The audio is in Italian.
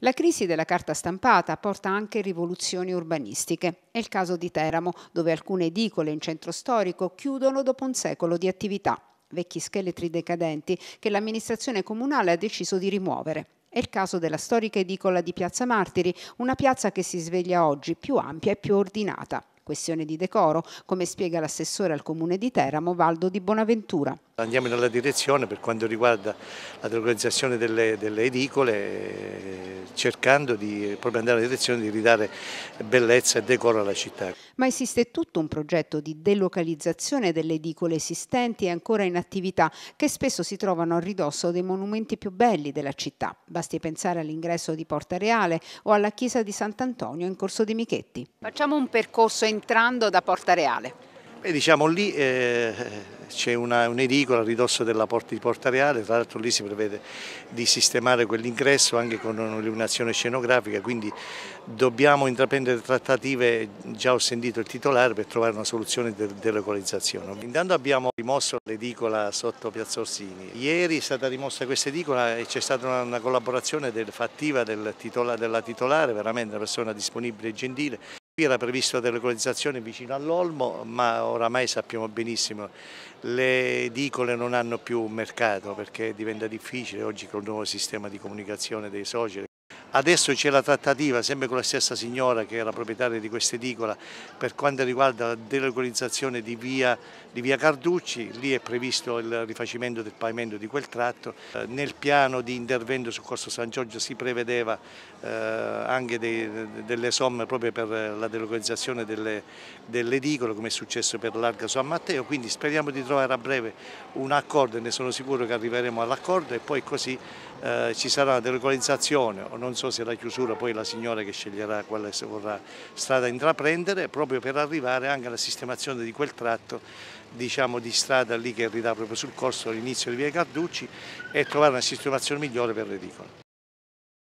La crisi della carta stampata porta anche rivoluzioni urbanistiche. È il caso di Teramo, dove alcune edicole in centro storico chiudono dopo un secolo di attività vecchi scheletri decadenti che l'amministrazione comunale ha deciso di rimuovere. È il caso della storica edicola di Piazza Martiri, una piazza che si sveglia oggi più ampia e più ordinata. Questione di decoro, come spiega l'assessore al comune di Teramo Valdo di Bonaventura. Andiamo nella direzione per quanto riguarda la delocalizzazione delle, delle edicole, eh, cercando di proprio andare nella direzione di ridare bellezza e decoro alla città. Ma esiste tutto un progetto di delocalizzazione delle edicole esistenti e ancora in attività, che spesso si trovano a ridosso dei monumenti più belli della città. Basti pensare all'ingresso di Porta Reale o alla chiesa di Sant'Antonio in Corso di Michetti. Facciamo un percorso entrando da Porta Reale. Beh, diciamo lì... Eh c'è un'edicola un a ridosso della porta di Porta Reale, tra l'altro lì si prevede di sistemare quell'ingresso anche con un'illuminazione scenografica, quindi dobbiamo intraprendere trattative, già ho sentito il titolare, per trovare una soluzione di de delocalizzazione. Intanto abbiamo rimosso l'edicola sotto Piazza Orsini, ieri è stata rimossa questa edicola e c'è stata una, una collaborazione del, fattiva del titola, della titolare, veramente una persona disponibile e gentile, Qui era prevista la delocalizzazione vicino all'Olmo, ma oramai sappiamo benissimo le edicole non hanno più un mercato perché diventa difficile oggi con il nuovo sistema di comunicazione dei social Adesso c'è la trattativa, sempre con la stessa signora che è la proprietaria di questa edicola, per quanto riguarda la delocalizzazione di via, di via Carducci, lì è previsto il rifacimento del pavimento di quel tratto. Eh, nel piano di intervento su Corso San Giorgio si prevedeva eh, anche dei, delle somme proprio per la delocalizzazione delle, dell'edicola, come è successo per Larga San Matteo, quindi speriamo di trovare a breve un accordo e ne sono sicuro che arriveremo all'accordo e poi così eh, ci sarà una dell'organizzazione o non so se la chiusura poi la signora che sceglierà quale se vorrà strada intraprendere proprio per arrivare anche alla sistemazione di quel tratto diciamo, di strada lì che ridà proprio sul corso all'inizio di via Carducci e trovare una sistemazione migliore per l'edicola.